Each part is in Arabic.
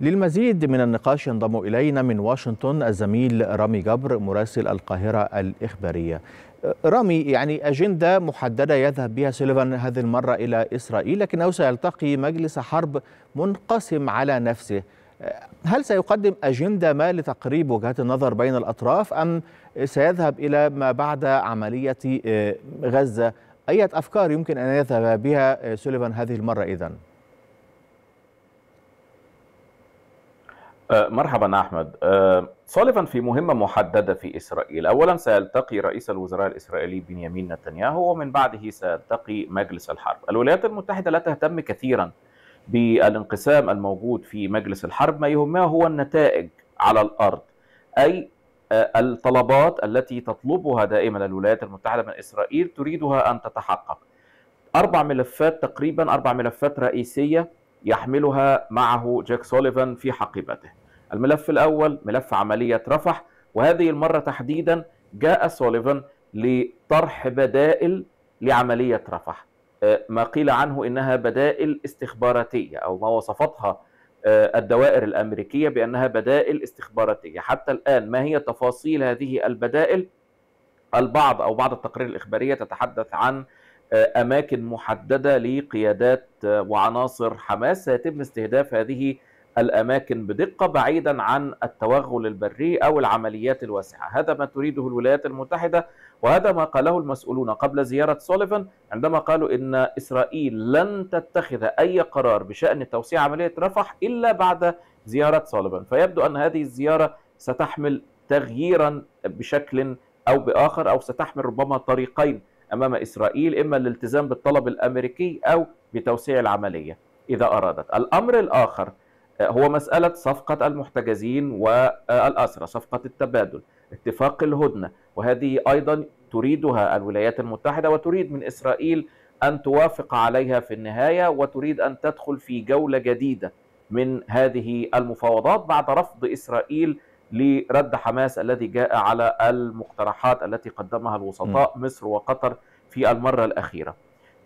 للمزيد من النقاش ينضم إلينا من واشنطن الزميل رامي جبر مراسل القاهرة الإخبارية رامي يعني أجندة محددة يذهب بها سيليفان هذه المرة إلى إسرائيل لكنه سيلتقي مجلس حرب منقسم على نفسه هل سيقدم أجندة ما لتقريب وجهات النظر بين الأطراف أم سيذهب إلى ما بعد عملية آه، غزة أي أفكار يمكن أن يذهب بها آه، سوليفان هذه المرة إذن؟ آه، مرحبا احمد آه، صالفا في مهمه محدده في اسرائيل اولا سيلتقي رئيس الوزراء الاسرائيلي بنيامين نتنياهو ومن بعده سيلتقي مجلس الحرب الولايات المتحده لا تهتم كثيرا بالانقسام الموجود في مجلس الحرب ما يهمها هو النتائج على الارض اي آه، الطلبات التي تطلبها دائما الولايات المتحده من اسرائيل تريدها ان تتحقق اربع ملفات تقريبا اربع ملفات رئيسيه يحملها معه جاك سوليفان في حقيبته الملف الأول ملف عملية رفح وهذه المرة تحديدا جاء سوليفان لطرح بدائل لعملية رفح آه، ما قيل عنه إنها بدائل استخباراتية أو ما وصفتها آه، الدوائر الأمريكية بأنها بدائل استخباراتية حتى الآن ما هي تفاصيل هذه البدائل البعض أو بعض التقارير الإخبارية تتحدث عن آه، اماكن محدده لقيادات آه، وعناصر حماس سيتم استهداف هذه الاماكن بدقه بعيدا عن التوغل البري او العمليات الواسعه، هذا ما تريده الولايات المتحده وهذا ما قاله المسؤولون قبل زياره سوليفان عندما قالوا ان اسرائيل لن تتخذ اي قرار بشان توسيع عمليه رفح الا بعد زياره سوليفان، فيبدو ان هذه الزياره ستحمل تغييرا بشكل او باخر او ستحمل ربما طريقين امام اسرائيل اما الالتزام بالطلب الامريكي او بتوسيع العمليه اذا ارادت. الامر الاخر آه، هو مساله صفقه المحتجزين والاسرى، صفقه التبادل، اتفاق الهدنه، وهذه ايضا تريدها الولايات المتحده وتريد من اسرائيل ان توافق عليها في النهايه وتريد ان تدخل في جوله جديده من هذه المفاوضات بعد رفض اسرائيل لرد حماس الذي جاء على المقترحات التي قدمها الوسطاء م. مصر وقطر في المرة الأخيرة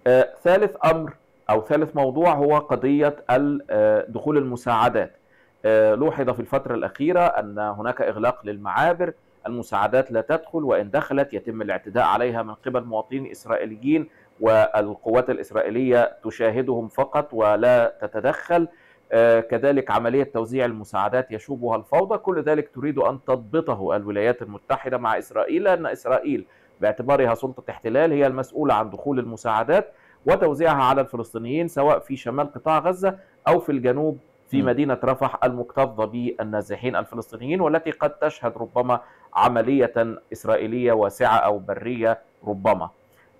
آه ثالث أمر أو ثالث موضوع هو قضية آه، دخول المساعدات آه لوحظ في الفترة الأخيرة أن هناك إغلاق للمعابر المساعدات لا تدخل وإن دخلت يتم الاعتداء عليها من قبل مواطنين إسرائيليين والقوات الإسرائيلية تشاهدهم فقط ولا تتدخل آه، كذلك عملية توزيع المساعدات يشوبها الفوضى كل ذلك تريد أن تضبطه الولايات المتحدة مع إسرائيل لأن إسرائيل باعتبارها سلطة احتلال هي المسؤولة عن دخول المساعدات وتوزيعها على الفلسطينيين سواء في شمال قطاع غزة أو في الجنوب في مدينة رفح المكتظة بالنازحين الفلسطينيين والتي قد تشهد ربما عملية إسرائيلية واسعة أو برية ربما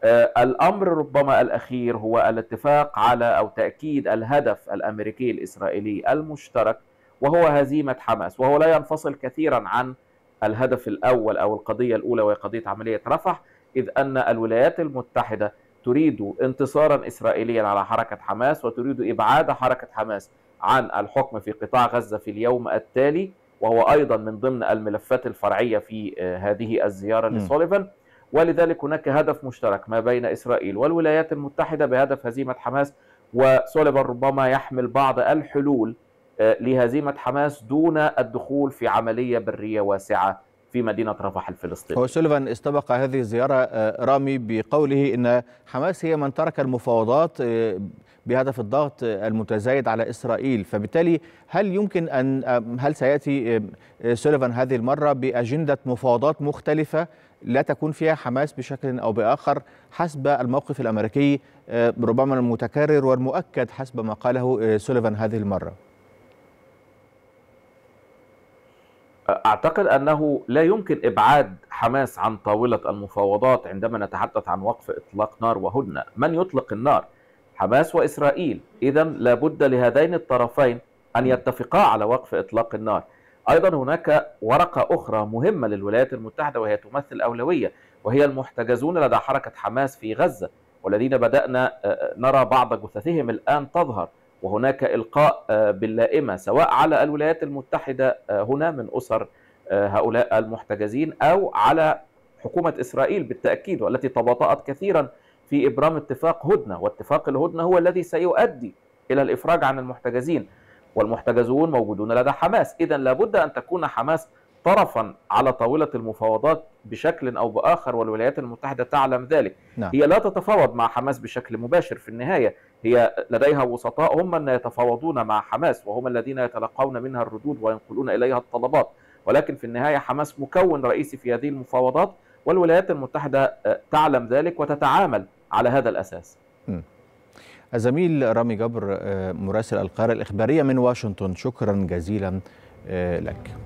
آه، الأمر ربما الأخير هو الاتفاق على أو تأكيد الهدف الأمريكي الإسرائيلي المشترك وهو هزيمة حماس وهو لا ينفصل كثيرا عن الهدف الأول أو القضية الأولى وهي قضية عملية رفح إذ أن الولايات المتحدة تريد انتصارا إسرائيليا على حركة حماس وتريد إبعاد حركة حماس عن الحكم في قطاع غزة في اليوم التالي وهو أيضا من ضمن الملفات الفرعية في آه، هذه الزيارة لسوليفان ولذلك هناك هدف مشترك ما بين إسرائيل والولايات المتحدة بهدف هزيمة حماس وسوليفان ربما يحمل بعض الحلول آه، لهزيمة حماس دون الدخول في عملية برية واسعة في مدينة رفح الفلسطينية هو سوليفان استبق هذه الزيارة آه، رامي بقوله أن حماس هي من ترك المفاوضات آه، بهدف الضغط المتزايد على إسرائيل فبالتالي هل يمكن أن هل سيأتي سوليفان هذه المرة بأجندة مفاوضات مختلفة لا تكون فيها حماس بشكل أو بآخر حسب الموقف الأمريكي ربما المتكرر والمؤكد حسب ما قاله سوليفان هذه المرة أعتقد أنه لا يمكن إبعاد حماس عن طاولة المفاوضات عندما نتحدث عن وقف إطلاق نار وهدنة من يطلق النار حماس وإسرائيل إذا لابد لهذين الطرفين أن يتفقا على وقف إطلاق النار أيضا هناك ورقة أخرى مهمة للولايات المتحدة وهي تمثل أولوية وهي المحتجزون لدى حركة حماس في غزة والذين بدأنا آه، آه، نرى بعض جثثهم الآن تظهر وهناك إلقاء آه، باللائمة سواء على الولايات المتحدة هنا من أسر هؤلاء المحتجزين أو على حكومة إسرائيل بالتأكيد والتي تباطأت كثيرا في إبرام اتفاق هدنة واتفاق الهدنة هو الذي سيؤدي إلى الإفراج عن المحتجزين والمحتجزون موجودون لدى حماس إذا لابد أن تكون حماس طرفا على طاولة المفاوضات بشكل أو بآخر والولايات المتحدة تعلم ذلك نعم. هي لا تتفاوض مع حماس بشكل مباشر في النهاية هي لديها وسطاء هم من يتفاوضون مع حماس وهم الذين يتلقون منها الردود وينقلون إليها الطلبات ولكن في النهاية حماس مكون رئيسي في هذه المفاوضات والولايات المتحدة تعلم ذلك وتتعامل على هذا الأساس الزميل رامي جبر آه، مراسل القاهرة الإخبارية من واشنطن شكرا جزيلا آه، لك